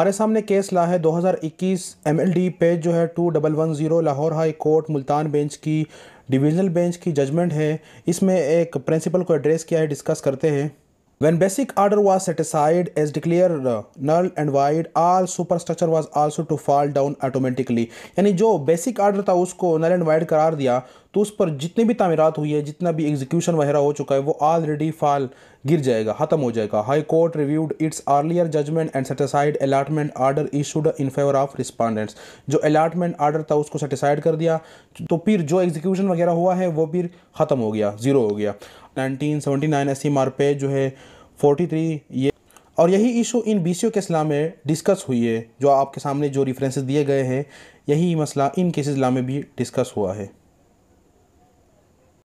हमारे सामने केस ला है 2021 एमएलडी पेज जो है two double one zero Lahore high court Multan bench की डिविजनल बेंच की जजमेंट है इसमें एक प्रिंसिपल को एड्रेस किया है डिस्कस करते हैं When basic order was set aside as declared uh, null and void, all superstructure was also to fall down automatically. यानी जो basic order था उसको null and void करार दिया तो उस पर जितनी भी तामीरात हुई है जितना भी एग्जीक्यूशन वगैरह हो चुका है वो ऑलरेडी फाल गिर जाएगा ख़त्म हो जाएगा high court reviewed its earlier judgement and set aside allotment order issued in favour of respondents जो अलाटमेंट आर्डर था उसको सेटिसाइड कर दिया तो फिर जो एग्जीक्यूशन वगैरह हुआ है वो फिर ख़त्म हो गया ज़ीरो हो गया nineteen seventy nine S M R पे जो है 43 ये और यही इशू इन बीसीओ के इस्लाम में डिस्कस हुई है जो आपके सामने जो रेफरेंसेस दिए गए हैं यही मसला इन केसेस इस्लाम में भी डिस्कस हुआ है